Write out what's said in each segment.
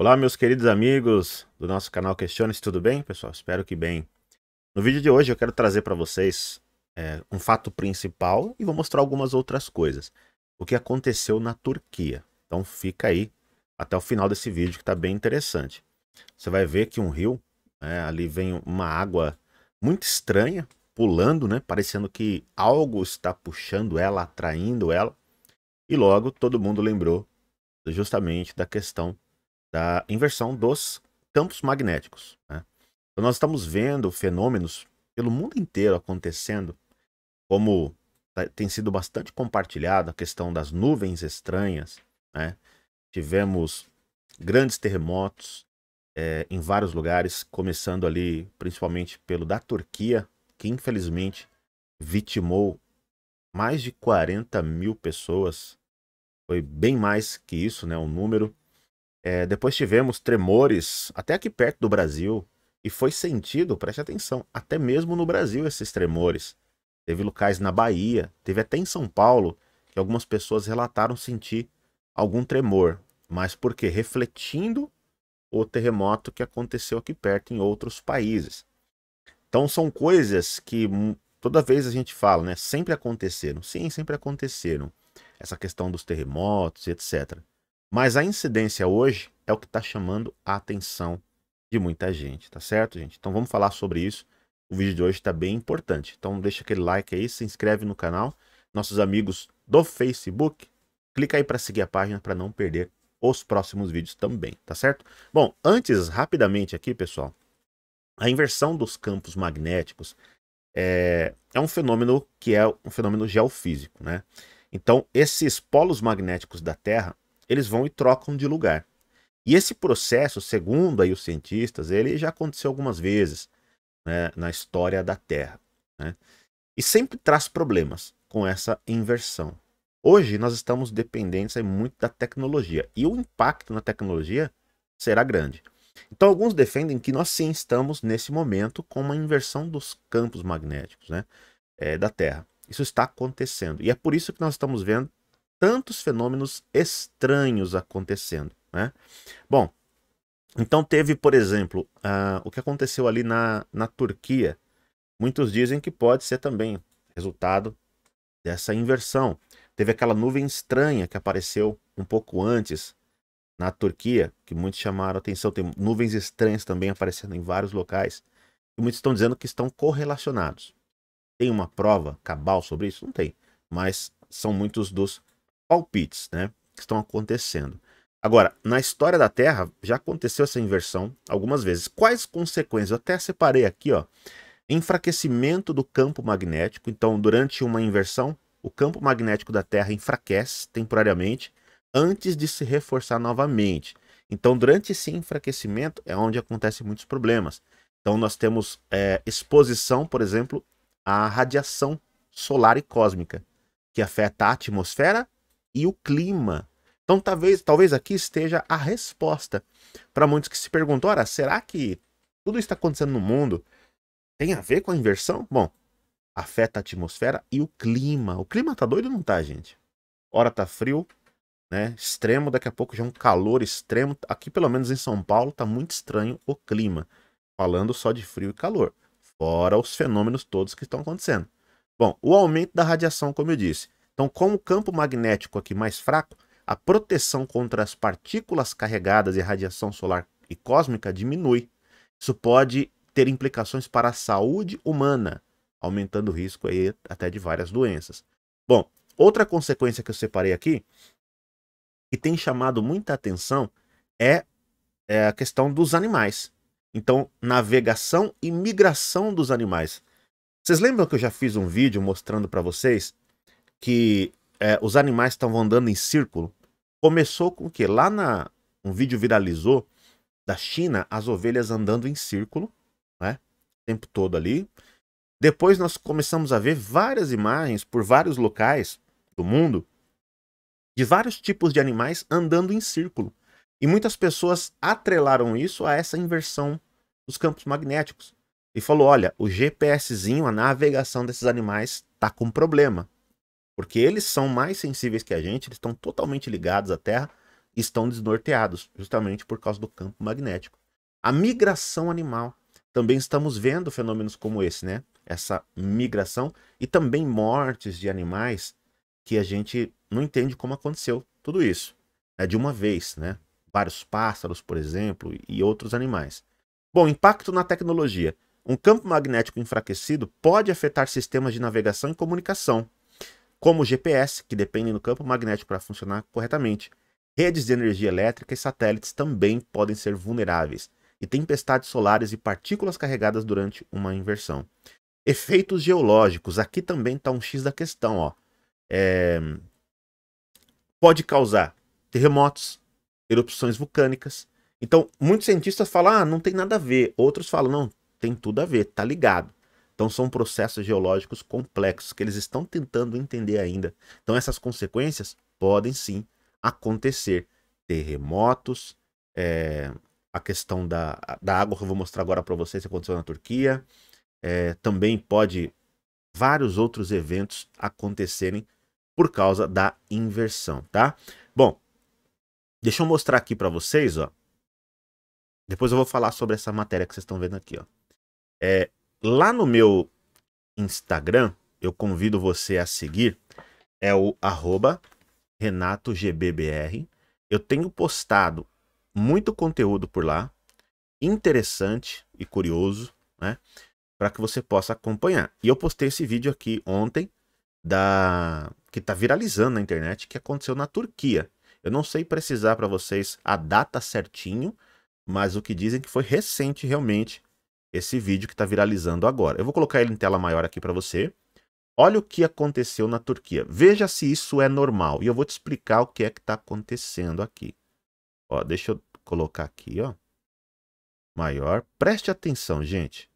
Olá, meus queridos amigos do nosso canal Questiones. tudo bem, pessoal? Espero que bem. No vídeo de hoje eu quero trazer para vocês é, um fato principal e vou mostrar algumas outras coisas. O que aconteceu na Turquia. Então fica aí até o final desse vídeo que está bem interessante. Você vai ver que um rio, é, ali vem uma água muito estranha, pulando, né? Parecendo que algo está puxando ela, atraindo ela. E logo todo mundo lembrou justamente da questão da inversão dos campos magnéticos. Né? Então, nós estamos vendo fenômenos pelo mundo inteiro acontecendo, como tá, tem sido bastante compartilhado a questão das nuvens estranhas. Né? Tivemos grandes terremotos é, em vários lugares, começando ali principalmente pelo da Turquia, que infelizmente vitimou mais de 40 mil pessoas. Foi bem mais que isso, né? O número. É, depois tivemos tremores até aqui perto do Brasil. E foi sentido, preste atenção, até mesmo no Brasil esses tremores. Teve locais na Bahia, teve até em São Paulo, que algumas pessoas relataram sentir algum tremor. Mas por quê? refletindo o terremoto que aconteceu aqui perto em outros países. Então são coisas que toda vez a gente fala, né? Sempre aconteceram. Sim, sempre aconteceram. Essa questão dos terremotos, etc. Mas a incidência hoje é o que está chamando a atenção de muita gente, tá certo, gente? Então vamos falar sobre isso. O vídeo de hoje está bem importante. Então deixa aquele like aí, se inscreve no canal. Nossos amigos do Facebook, clica aí para seguir a página para não perder os próximos vídeos também, tá certo? Bom, antes, rapidamente aqui, pessoal, a inversão dos campos magnéticos é, é um fenômeno que é um fenômeno geofísico, né? Então, esses polos magnéticos da Terra, eles vão e trocam de lugar. E esse processo, segundo aí os cientistas, ele já aconteceu algumas vezes né, na história da Terra. Né? E sempre traz problemas com essa inversão. Hoje nós estamos dependentes aí, muito da tecnologia e o impacto na tecnologia será grande. Então alguns defendem que nós sim estamos nesse momento com uma inversão dos campos magnéticos né, é, da Terra. Isso está acontecendo e é por isso que nós estamos vendo tantos fenômenos estranhos acontecendo, né? Bom, então teve, por exemplo, uh, o que aconteceu ali na, na Turquia. Muitos dizem que pode ser também resultado dessa inversão. Teve aquela nuvem estranha que apareceu um pouco antes na Turquia, que muitos chamaram atenção. Tem nuvens estranhas também aparecendo em vários locais. E muitos estão dizendo que estão correlacionados. Tem uma prova cabal sobre isso? Não tem. Mas são muitos dos palpites, né? Que estão acontecendo. Agora, na história da Terra, já aconteceu essa inversão algumas vezes. Quais consequências? Eu até separei aqui, ó. Enfraquecimento do campo magnético. Então, durante uma inversão, o campo magnético da Terra enfraquece temporariamente antes de se reforçar novamente. Então, durante esse enfraquecimento é onde acontecem muitos problemas. Então, nós temos é, exposição, por exemplo, à radiação solar e cósmica, que afeta a atmosfera e o clima. Então talvez, talvez aqui esteja a resposta para muitos que se perguntam: ora, será que tudo isso está acontecendo no mundo tem a ver com a inversão? Bom, afeta a atmosfera e o clima. O clima tá doido ou não tá, gente? Ora tá frio, né? Extremo, daqui a pouco já é um calor extremo. Aqui, pelo menos em São Paulo, tá muito estranho o clima. Falando só de frio e calor. Fora os fenômenos todos que estão acontecendo. Bom, o aumento da radiação, como eu disse. Então, com o campo magnético aqui mais fraco, a proteção contra as partículas carregadas e radiação solar e cósmica diminui. Isso pode ter implicações para a saúde humana, aumentando o risco aí até de várias doenças. Bom, outra consequência que eu separei aqui, que tem chamado muita atenção, é, é a questão dos animais. Então, navegação e migração dos animais. Vocês lembram que eu já fiz um vídeo mostrando para vocês que é, os animais estavam andando em círculo. Começou com o Lá na um vídeo viralizou da China as ovelhas andando em círculo, né? O tempo todo ali. Depois nós começamos a ver várias imagens por vários locais do mundo de vários tipos de animais andando em círculo. E muitas pessoas atrelaram isso a essa inversão dos campos magnéticos. E falou: olha, o GPSzinho, a navegação desses animais, tá com problema. Porque eles são mais sensíveis que a gente, eles estão totalmente ligados à Terra, estão desnorteados, justamente por causa do campo magnético. A migração animal. Também estamos vendo fenômenos como esse, né? Essa migração e também mortes de animais que a gente não entende como aconteceu tudo isso. é De uma vez, né? Vários pássaros, por exemplo, e outros animais. Bom, impacto na tecnologia. Um campo magnético enfraquecido pode afetar sistemas de navegação e comunicação, como o GPS, que dependem do campo magnético para funcionar corretamente. Redes de energia elétrica e satélites também podem ser vulneráveis, e tempestades solares e partículas carregadas durante uma inversão. Efeitos geológicos, aqui também está um X da questão. Ó. É... Pode causar terremotos, erupções vulcânicas. Então, muitos cientistas falam, ah, não tem nada a ver. Outros falam, não, tem tudo a ver, tá ligado. Então são processos geológicos complexos que eles estão tentando entender ainda. Então essas consequências podem sim acontecer. Terremotos, é, a questão da, da água que eu vou mostrar agora para vocês que aconteceu na Turquia. É, também pode vários outros eventos acontecerem por causa da inversão, tá? Bom, deixa eu mostrar aqui para vocês, ó. Depois eu vou falar sobre essa matéria que vocês estão vendo aqui, ó. É, lá no meu Instagram, eu convido você a seguir, é o arroba RenatoGBBR. Eu tenho postado muito conteúdo por lá, interessante e curioso, né? Para que você possa acompanhar. E eu postei esse vídeo aqui ontem, da que está viralizando na internet, que aconteceu na Turquia. Eu não sei precisar para vocês a data certinho, mas o que dizem que foi recente realmente esse vídeo que está viralizando agora. Eu vou colocar ele em tela maior aqui para você. Olha o que aconteceu na Turquia. Veja se isso é normal. E eu vou te explicar o que é que está acontecendo aqui. Ó, deixa eu colocar aqui, ó. Maior. Preste atenção, gente.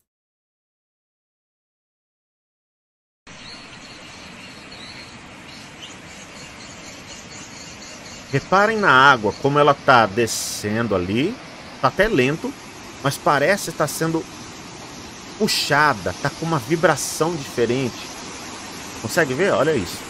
Reparem na água como ela está descendo ali. Está até lento, mas parece estar sendo puxada, tá com uma vibração diferente. Consegue ver? Olha isso.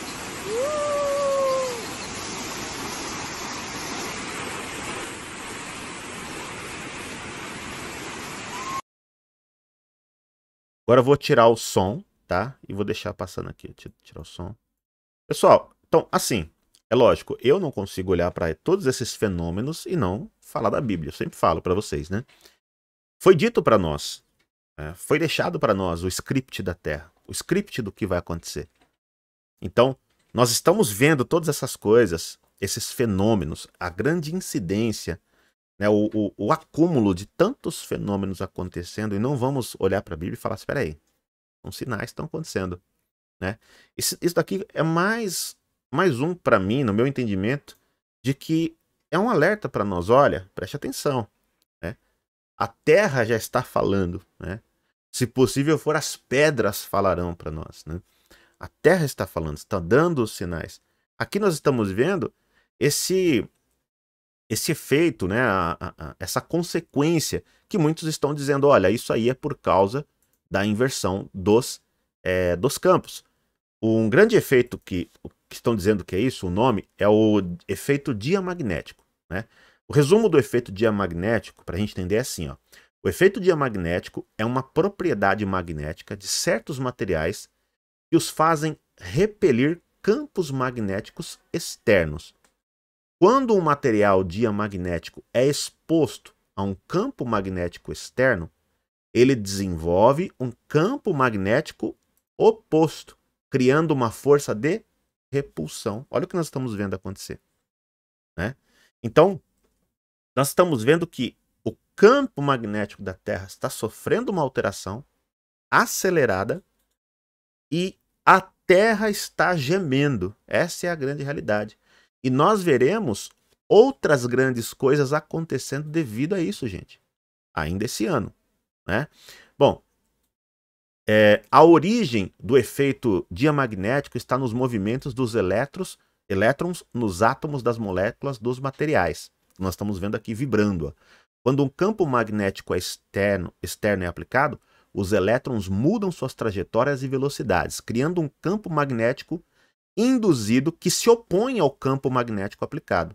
Agora eu vou tirar o som, tá? E vou deixar passando aqui, tirar o som. Pessoal, então assim, é lógico, eu não consigo olhar para todos esses fenômenos e não falar da Bíblia. Eu sempre falo para vocês, né? Foi dito para nós é, foi deixado para nós o script da Terra, o script do que vai acontecer. Então, nós estamos vendo todas essas coisas, esses fenômenos, a grande incidência, né, o, o, o acúmulo de tantos fenômenos acontecendo e não vamos olhar para a Bíblia e falar: espera assim, aí, os sinais estão acontecendo. Né? Isso, isso daqui é mais, mais um para mim, no meu entendimento, de que é um alerta para nós: olha, preste atenção. A terra já está falando, né? Se possível for, as pedras falarão para nós, né? A terra está falando, está dando os sinais. Aqui nós estamos vendo esse esse efeito, né? A, a, a, essa consequência que muitos estão dizendo, olha, isso aí é por causa da inversão dos, é, dos campos. Um grande efeito que, que estão dizendo que é isso, o nome, é o efeito diamagnético, né? O resumo do efeito diamagnético, para a gente entender, é assim: ó. o efeito diamagnético é uma propriedade magnética de certos materiais que os fazem repelir campos magnéticos externos. Quando um material diamagnético é exposto a um campo magnético externo, ele desenvolve um campo magnético oposto, criando uma força de repulsão. Olha o que nós estamos vendo acontecer. Né? Então, nós estamos vendo que o campo magnético da Terra está sofrendo uma alteração acelerada e a Terra está gemendo. Essa é a grande realidade. E nós veremos outras grandes coisas acontecendo devido a isso, gente. Ainda esse ano, né? Bom, é, a origem do efeito diamagnético está nos movimentos dos elétrons, elétrons nos átomos das moléculas dos materiais nós estamos vendo aqui vibrando. Quando um campo magnético é externo, externo é aplicado, os elétrons mudam suas trajetórias e velocidades, criando um campo magnético induzido que se opõe ao campo magnético aplicado.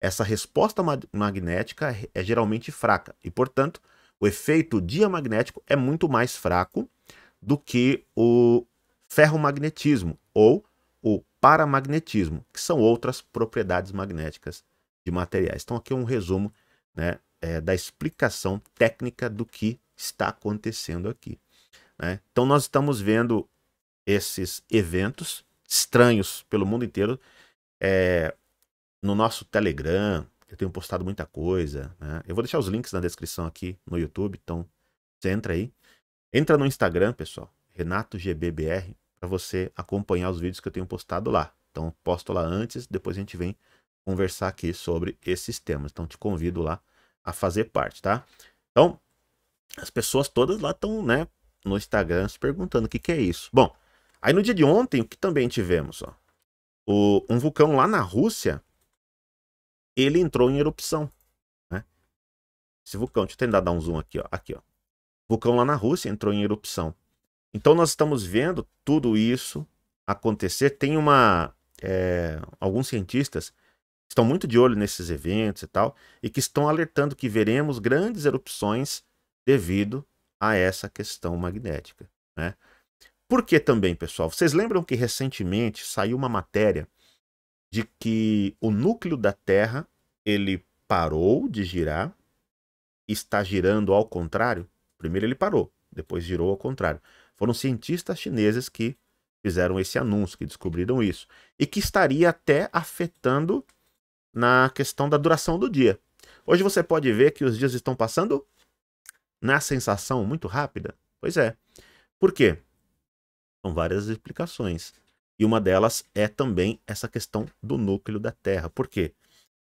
Essa resposta magnética é, é geralmente fraca e, portanto, o efeito diamagnético é muito mais fraco do que o ferromagnetismo ou o paramagnetismo, que são outras propriedades magnéticas de materiais. Então, aqui é um resumo né, é, da explicação técnica do que está acontecendo aqui. Né? Então, nós estamos vendo esses eventos estranhos pelo mundo inteiro. É, no nosso Telegram, eu tenho postado muita coisa. Né? Eu vou deixar os links na descrição aqui no YouTube, então você entra aí. Entra no Instagram, pessoal, RenatoGBBR, para você acompanhar os vídeos que eu tenho postado lá. Então, posto lá antes, depois a gente vem conversar aqui sobre esses temas. Então te convido lá a fazer parte, tá? Então, as pessoas todas lá estão, né, no Instagram se perguntando o que, que é isso. Bom, aí no dia de ontem, o que também tivemos, ó, o, um vulcão lá na Rússia, ele entrou em erupção, né? Esse vulcão, deixa eu tentar dar um zoom aqui, ó, aqui, ó. Vulcão lá na Rússia entrou em erupção. Então nós estamos vendo tudo isso acontecer. Tem uma, é, alguns cientistas estão muito de olho nesses eventos e tal, e que estão alertando que veremos grandes erupções devido a essa questão magnética. Né? Por que também, pessoal? Vocês lembram que recentemente saiu uma matéria de que o núcleo da Terra ele parou de girar e está girando ao contrário? Primeiro ele parou, depois girou ao contrário. Foram cientistas chineses que fizeram esse anúncio, que descobriram isso, e que estaria até afetando na questão da duração do dia. Hoje você pode ver que os dias estão passando na sensação muito rápida. Pois é. Por quê? São várias explicações. E uma delas é também essa questão do núcleo da Terra. Por quê?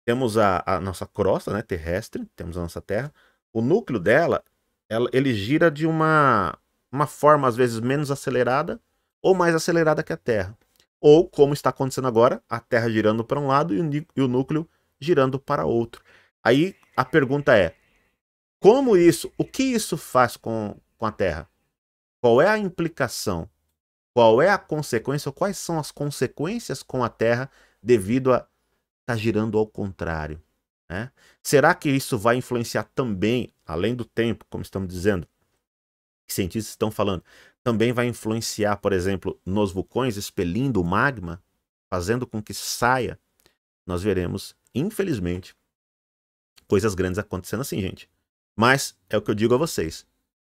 Temos a, a nossa crosta né, terrestre, temos a nossa Terra. O núcleo dela, ela, ele gira de uma, uma forma, às vezes, menos acelerada ou mais acelerada que a Terra ou como está acontecendo agora, a Terra girando para um lado e o núcleo girando para outro. Aí a pergunta é: como isso, o que isso faz com, com a Terra? Qual é a implicação? Qual é a consequência? Quais são as consequências com a Terra devido a estar tá girando ao contrário? Né? Será que isso vai influenciar também, além do tempo, como estamos dizendo, que cientistas estão falando, também vai influenciar, por exemplo, nos vulcões, expelindo o magma, fazendo com que saia. Nós veremos, infelizmente, coisas grandes acontecendo assim, gente. Mas é o que eu digo a vocês.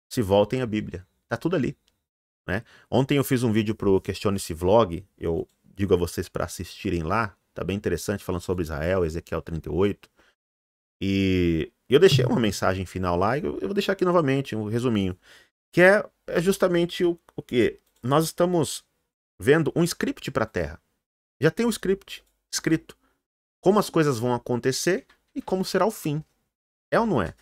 Se voltem à Bíblia. Tá tudo ali. Né? Ontem eu fiz um vídeo pro Questione-se Vlog. Eu digo a vocês para assistirem lá. Tá bem interessante, falando sobre Israel, Ezequiel 38. E eu deixei uma mensagem final lá e eu vou deixar aqui novamente um resuminho que é, é, justamente o, o que nós estamos vendo um script para a Terra. Já tem um script escrito. Como as coisas vão acontecer e como será o fim. É ou não é?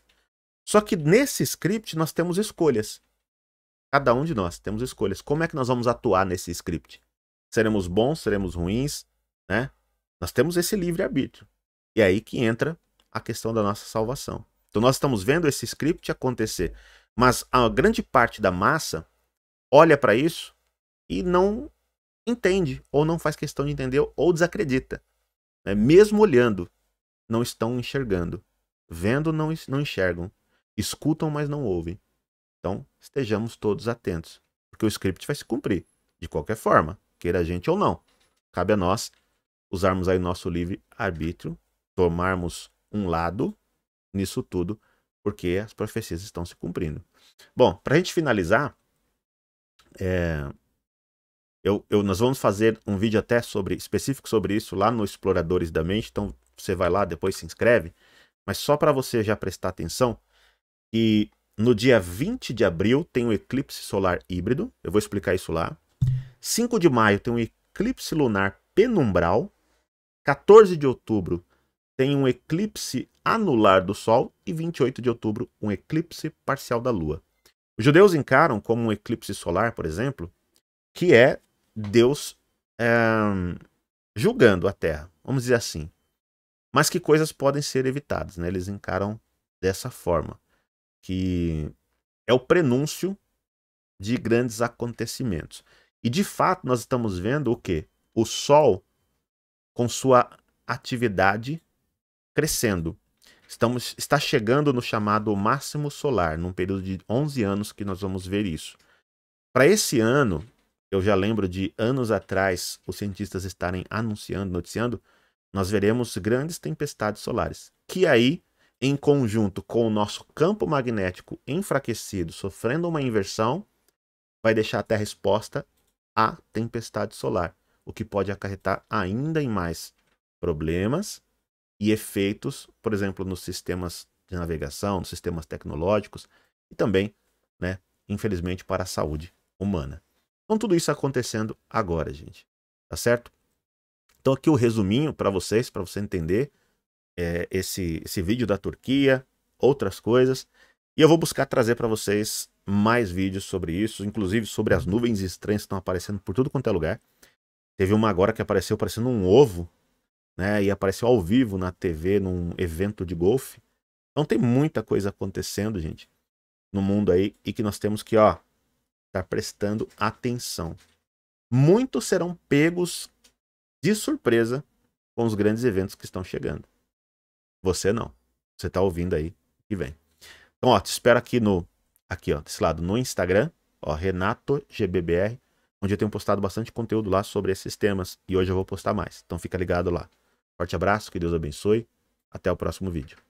Só que nesse script nós temos escolhas. Cada um de nós temos escolhas. Como é que nós vamos atuar nesse script? Seremos bons, seremos ruins, né? Nós temos esse livre-arbítrio. E é aí que entra a questão da nossa salvação. Então nós estamos vendo esse script acontecer. Mas a grande parte da massa olha para isso e não entende, ou não faz questão de entender, ou desacredita. Né? Mesmo olhando, não estão enxergando. Vendo, não, não enxergam. Escutam, mas não ouvem. Então, estejamos todos atentos, porque o script vai se cumprir, de qualquer forma, queira a gente ou não. Cabe a nós usarmos aí nosso livre arbítrio, tomarmos um lado nisso tudo porque as profecias estão se cumprindo. Bom, para a gente finalizar, é, eu, eu, nós vamos fazer um vídeo até sobre específico sobre isso lá no Exploradores da Mente, então você vai lá, depois se inscreve, mas só para você já prestar atenção que no dia 20 de abril tem o um eclipse solar híbrido, eu vou explicar isso lá. 5 de maio tem um eclipse lunar penumbral. 14 de outubro tem um eclipse anular do Sol e 28 de outubro, um eclipse parcial da Lua. Os judeus encaram como um eclipse solar, por exemplo, que é Deus é, julgando a Terra, vamos dizer assim. Mas que coisas podem ser evitadas, né? Eles encaram dessa forma, que é o prenúncio de grandes acontecimentos. E de fato nós estamos vendo o que? O Sol com sua atividade crescendo. Estamos, está chegando no chamado máximo solar, num período de 11 anos que nós vamos ver isso. Para esse ano, eu já lembro de anos atrás os cientistas estarem anunciando, noticiando, nós veremos grandes tempestades solares, que aí, em conjunto com o nosso campo magnético enfraquecido, sofrendo uma inversão, vai deixar a Terra exposta à tempestade solar, o que pode acarretar ainda em mais problemas e efeitos, por exemplo, nos sistemas de navegação, nos sistemas tecnológicos e também, né, infelizmente, para a saúde humana. Então, tudo isso acontecendo agora, gente. Tá certo? Então, aqui o resuminho para vocês, para você entender é, esse, esse vídeo da Turquia, outras coisas. E eu vou buscar trazer para vocês mais vídeos sobre isso, inclusive sobre as nuvens estranhas que estão aparecendo por tudo quanto é lugar. Teve uma agora que apareceu parecendo um ovo né? E apareceu ao vivo na TV num evento de golfe. Então tem muita coisa acontecendo, gente, no mundo aí e que nós temos que, ó, estar tá prestando atenção. Muitos serão pegos de surpresa com os grandes eventos que estão chegando. Você não. Você tá ouvindo aí que vem. Então, ó, te espero aqui no aqui, ó, desse lado, no Instagram, ó, Renato GBBR, onde eu tenho postado bastante conteúdo lá sobre esses temas e hoje eu vou postar mais. Então fica ligado lá. Forte abraço, que Deus abençoe. Até o próximo vídeo.